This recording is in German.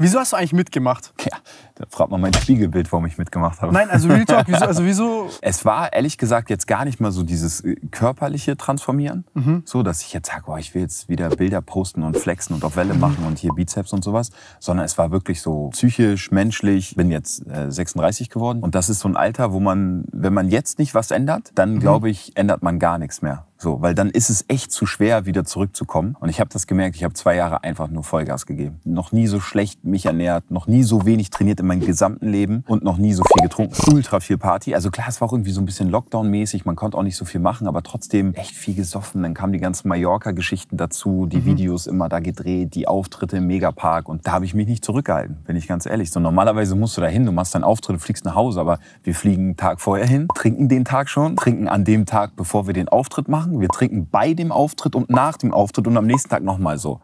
Wieso hast du eigentlich mitgemacht? Ja, da fragt man mein Spiegelbild, warum ich mitgemacht habe. Nein, also Real Talk, wieso? Also wieso? Es war ehrlich gesagt jetzt gar nicht mal so dieses äh, körperliche Transformieren, mhm. so dass ich jetzt sage, oh, ich will jetzt wieder Bilder posten und flexen und auf Welle mhm. machen und hier Bizeps und sowas, sondern es war wirklich so psychisch, menschlich. bin jetzt 36 äh, geworden und das ist so ein Alter, wo man, wenn man jetzt nicht was ändert, dann mhm. glaube ich, ändert man gar nichts mehr. So, weil dann ist es echt zu schwer, wieder zurückzukommen. Und ich habe das gemerkt, ich habe zwei Jahre einfach nur Vollgas gegeben. Noch nie so schlecht mich ernährt, noch nie so wenig trainiert in meinem gesamten Leben und noch nie so viel getrunken. Ultra viel Party. Also klar, es war auch irgendwie so ein bisschen Lockdown-mäßig, man konnte auch nicht so viel machen, aber trotzdem echt viel gesoffen. Dann kamen die ganzen Mallorca-Geschichten dazu, die mhm. Videos immer da gedreht, die Auftritte im Megapark. Und da habe ich mich nicht zurückgehalten, bin ich ganz ehrlich. So normalerweise musst du da hin, du machst deinen Auftritt, fliegst nach Hause, aber wir fliegen einen Tag vorher hin, trinken den Tag schon, trinken an dem Tag, bevor wir den Auftritt machen machen. Wir trinken bei dem Auftritt und nach dem Auftritt und am nächsten Tag nochmal so.